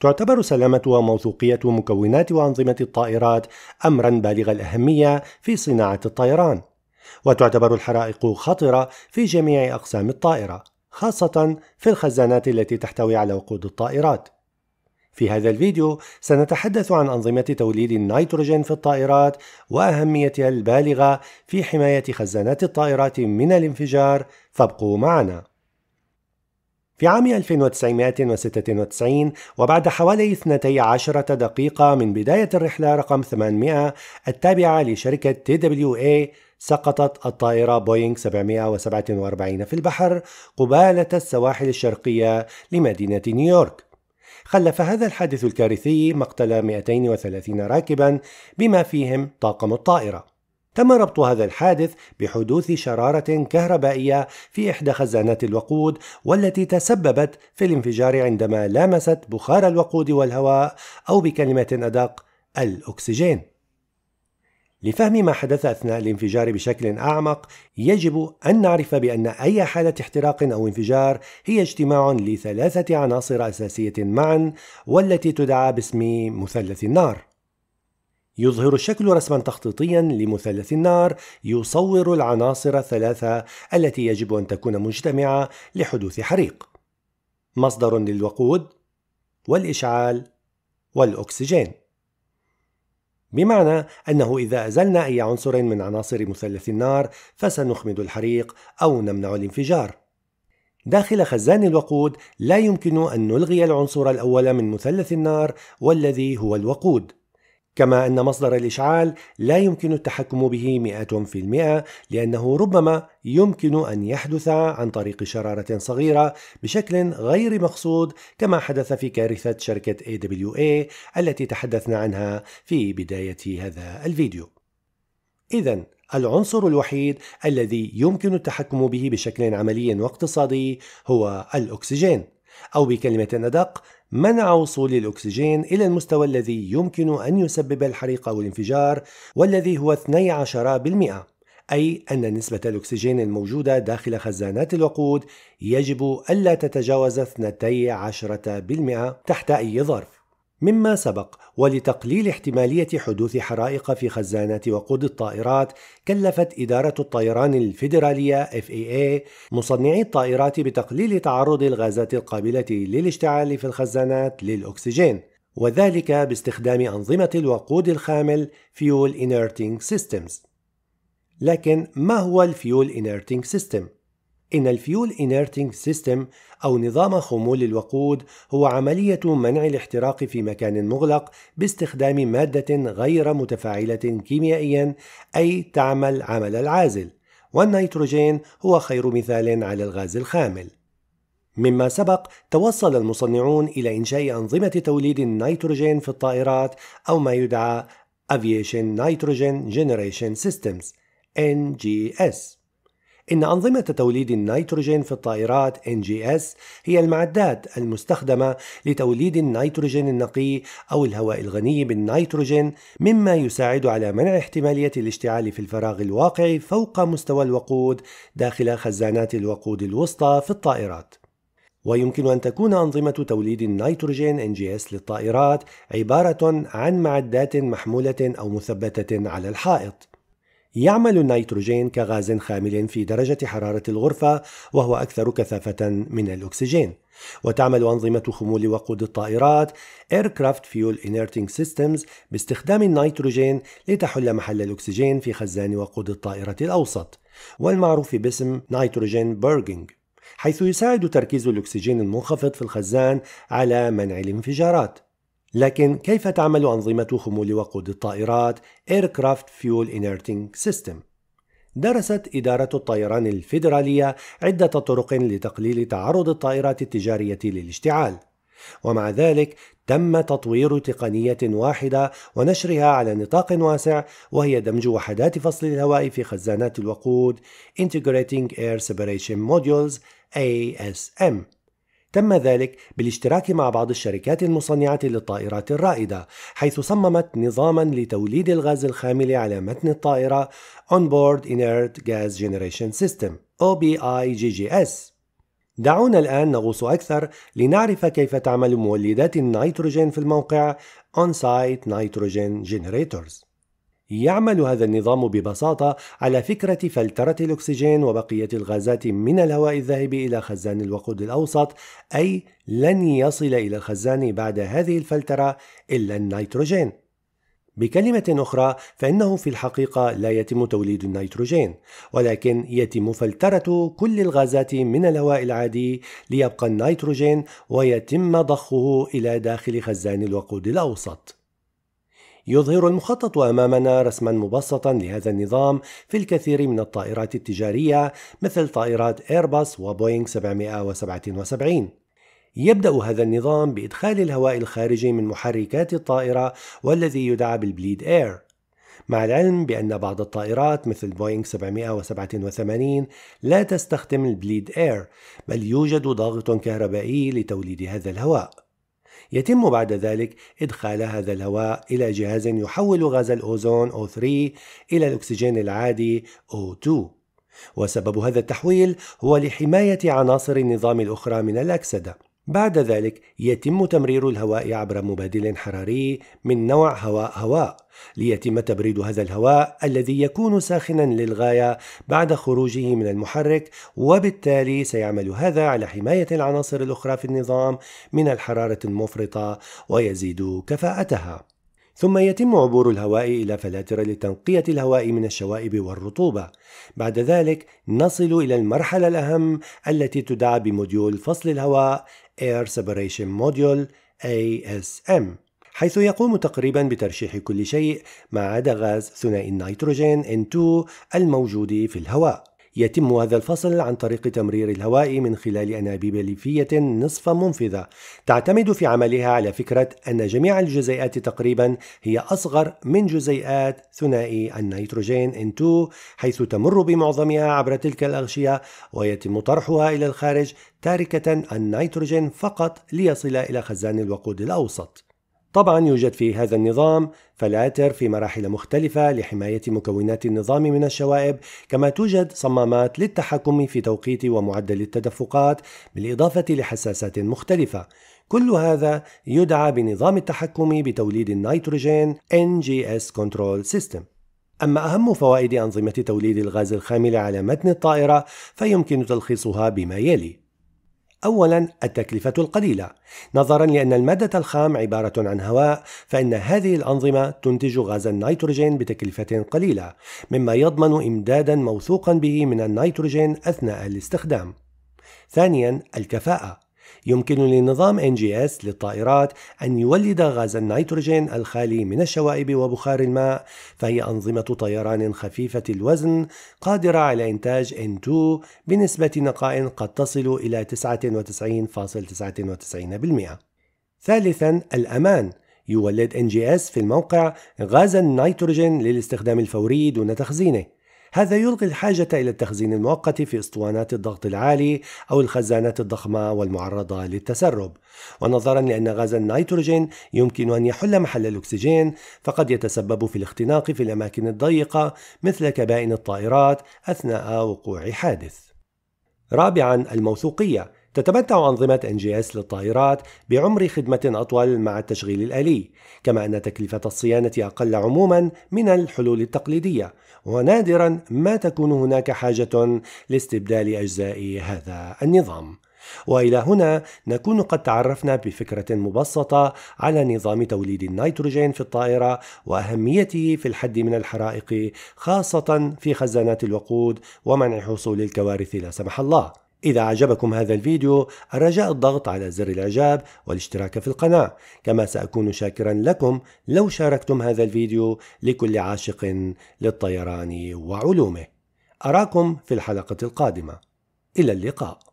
تعتبر سلامة وموثوقية مكونات وأنظمة الطائرات أمرا بالغ الأهمية في صناعة الطيران وتعتبر الحرائق خطرة في جميع أقسام الطائرة خاصة في الخزانات التي تحتوي على وقود الطائرات في هذا الفيديو سنتحدث عن أنظمة توليد النيتروجين في الطائرات وأهميتها البالغة في حماية خزانات الطائرات من الانفجار فابقوا معنا في عام 1996 وبعد حوالي 12 دقيقة من بداية الرحلة رقم 800 التابعة لشركة تي دبليو اي سقطت الطائرة بوينغ 747 في البحر قبالة السواحل الشرقية لمدينة نيويورك خلف هذا الحادث الكارثي مقتل 230 راكبا بما فيهم طاقم الطائره تم ربط هذا الحادث بحدوث شرارة كهربائية في إحدى خزانات الوقود والتي تسببت في الانفجار عندما لامست بخار الوقود والهواء أو بكلمة أدق الأكسجين. لفهم ما حدث أثناء الانفجار بشكل أعمق، يجب أن نعرف بأن أي حالة احتراق أو انفجار هي اجتماع لثلاثة عناصر أساسية معًا والتي تدعى باسم مثلث النار. يظهر الشكل رسما تخطيطيا لمثلث النار يصور العناصر الثلاثة التي يجب أن تكون مجتمعة لحدوث حريق مصدر للوقود والإشعال والأكسجين بمعنى أنه إذا أزلنا أي عنصر من عناصر مثلث النار فسنخمد الحريق أو نمنع الانفجار داخل خزان الوقود لا يمكن أن نلغي العنصر الأول من مثلث النار والذي هو الوقود كما أن مصدر الإشعال لا يمكن التحكم به مئة في المئة لأنه ربما يمكن أن يحدث عن طريق شرارة صغيرة بشكل غير مقصود كما حدث في كارثة شركة AWA التي تحدثنا عنها في بداية هذا الفيديو إذا العنصر الوحيد الذي يمكن التحكم به بشكل عملي واقتصادي هو الأكسجين أو بكلمة أدق منع وصول الأكسجين إلى المستوى الذي يمكن أن يسبب الحريق أو الانفجار والذي هو 12% أي أن نسبة الأكسجين الموجودة داخل خزانات الوقود يجب ألا تتجاوز 12% تحت أي ظرف مما سبق ولتقليل احتمالية حدوث حرائق في خزانات وقود الطائرات كلفت إدارة الطيران الفيدرالية FAA مصنعي الطائرات بتقليل تعرض الغازات القابلة للاشتعال في الخزانات للأكسجين وذلك باستخدام أنظمة الوقود الخامل Fuel Inerting Systems لكن ما هو الفيول Inerting System؟ إن الفيول إنيرتينج سيستم أو نظام خمول الوقود هو عملية منع الاحتراق في مكان مغلق باستخدام مادة غير متفاعلة كيميائيا أي تعمل عمل العازل والنيتروجين هو خير مثال على الغاز الخامل مما سبق توصل المصنعون إلى إنشاء أنظمة توليد النيتروجين في الطائرات أو ما يدعى Aviation Nitrogen Generation Systems NGS إن أنظمة توليد النيتروجين في الطائرات NGS هي المعدات المستخدمة لتوليد النيتروجين النقي أو الهواء الغني بالنيتروجين مما يساعد على منع احتمالية الاشتعال في الفراغ الواقعي فوق مستوى الوقود داخل خزانات الوقود الوسطى في الطائرات. ويمكن أن تكون أنظمة توليد النيتروجين NGS للطائرات عبارة عن معدات محمولة أو مثبتة على الحائط. يعمل النيتروجين كغاز خامل في درجة حرارة الغرفة وهو أكثر كثافة من الأكسجين وتعمل أنظمة خمول وقود الطائرات Aircraft Fuel Inerting Systems باستخدام النيتروجين لتحل محل الأكسجين في خزان وقود الطائرة الأوسط والمعروف باسم نيتروجين بيرجينج حيث يساعد تركيز الأكسجين المنخفض في الخزان على منع الانفجارات لكن كيف تعمل أنظمة خمول وقود الطائرات Aircraft Fuel Inerting System؟ درست إدارة الطيران الفيدرالية عدة طرق لتقليل تعرض الطائرات التجارية للاشتعال ومع ذلك تم تطوير تقنية واحدة ونشرها على نطاق واسع وهي دمج وحدات فصل الهواء في خزانات الوقود Integrating Air Separation Modules ASM تم ذلك بالاشتراك مع بعض الشركات المصنعة للطائرات الرائدة حيث صممت نظاما لتوليد الغاز الخامل على متن الطائرة Onboard Inert Gas Generation System OBIGGS دعونا الآن نغوص أكثر لنعرف كيف تعمل مولدات النيتروجين في الموقع On-Site Nitrogen Generators يعمل هذا النظام ببساطة على فكرة فلترة الأكسجين وبقية الغازات من الهواء الذاهب إلى خزان الوقود الأوسط، أي لن يصل إلى الخزان بعد هذه الفلترة إلا النيتروجين. بكلمة أخرى فإنه في الحقيقة لا يتم توليد النيتروجين، ولكن يتم فلترة كل الغازات من الهواء العادي ليبقى النيتروجين ويتم ضخه إلى داخل خزان الوقود الأوسط. يظهر المخطط أمامنا رسما مبسطا لهذا النظام في الكثير من الطائرات التجارية مثل طائرات إيرباص وبوينغ 777 يبدأ هذا النظام بإدخال الهواء الخارجي من محركات الطائرة والذي يدعى بالبليد إير مع العلم بأن بعض الطائرات مثل بوينغ 787 لا تستخدم البليد إير بل يوجد ضغط كهربائي لتوليد هذا الهواء يتم بعد ذلك إدخال هذا الهواء إلى جهاز يحول غاز الأوزون O3 إلى الأكسجين العادي O2 وسبب هذا التحويل هو لحماية عناصر النظام الأخرى من الأكسدة بعد ذلك يتم تمرير الهواء عبر مبادل حراري من نوع هواء هواء ليتم تبريد هذا الهواء الذي يكون ساخنا للغاية بعد خروجه من المحرك وبالتالي سيعمل هذا على حماية العناصر الأخرى في النظام من الحرارة المفرطة ويزيد كفاءتها ثم يتم عبور الهواء إلى فلاتر لتنقية الهواء من الشوائب والرطوبة. بعد ذلك نصل إلى المرحلة الأهم التي تدعى بموديول فصل الهواء Air Separation Module ASM حيث يقوم تقريبا بترشيح كل شيء ما عدا غاز ثنائي النيتروجين N2 الموجود في الهواء يتم هذا الفصل عن طريق تمرير الهواء من خلال أنابيب ليفية نصف منفذة تعتمد في عملها على فكرة أن جميع الجزيئات تقريبا هي أصغر من جزيئات ثنائي النيتروجين N2 حيث تمر بمعظمها عبر تلك الأغشية ويتم طرحها إلى الخارج تاركة النيتروجين فقط ليصل إلى خزان الوقود الأوسط طبعا يوجد في هذا النظام فلاتر في مراحل مختلفة لحماية مكونات النظام من الشوائب كما توجد صمامات للتحكم في توقيت ومعدل التدفقات بالإضافة لحساسات مختلفة كل هذا يدعى بنظام التحكم بتوليد النيتروجين NGS Control System أما أهم فوائد أنظمة توليد الغاز الخامل على متن الطائرة فيمكن تلخيصها بما يلي أولا التكلفة القليلة نظرا لأن المادة الخام عبارة عن هواء فإن هذه الأنظمة تنتج غاز النيتروجين بتكلفة قليلة مما يضمن إمدادا موثوقا به من النيتروجين أثناء الاستخدام ثانيا الكفاءة يمكن لنظام NGS للطائرات أن يولد غاز النيتروجين الخالي من الشوائب وبخار الماء فهي أنظمة طيران خفيفة الوزن قادرة على إنتاج N2 بنسبة نقاء قد تصل إلى 99.99% ثالثا الأمان يولد NGS في الموقع غاز النيتروجين للاستخدام الفوري دون تخزينه هذا يلغي الحاجة إلى التخزين المؤقت في اسطوانات الضغط العالي أو الخزانات الضخمة والمعرضة للتسرب ونظرا لأن غاز النيتروجين يمكن أن يحل محل الأكسجين فقد يتسبب في الاختناق في الأماكن الضيقة مثل كبائن الطائرات أثناء وقوع حادث رابعا الموثوقية تتمتع أنظمة NGS للطائرات بعمر خدمة أطول مع التشغيل الآلي، كما أن تكلفة الصيانة أقل عموما من الحلول التقليدية، ونادرا ما تكون هناك حاجة لاستبدال أجزاء هذا النظام والى هنا نكون قد تعرفنا بفكره مبسطه على نظام توليد النيتروجين في الطائره واهميته في الحد من الحرائق خاصه في خزانات الوقود ومنع حصول الكوارث لا سمح الله إذا أعجبكم هذا الفيديو الرجاء الضغط على زر الإعجاب والاشتراك في القناة كما سأكون شاكرا لكم لو شاركتم هذا الفيديو لكل عاشق للطيران وعلومه أراكم في الحلقة القادمة إلى اللقاء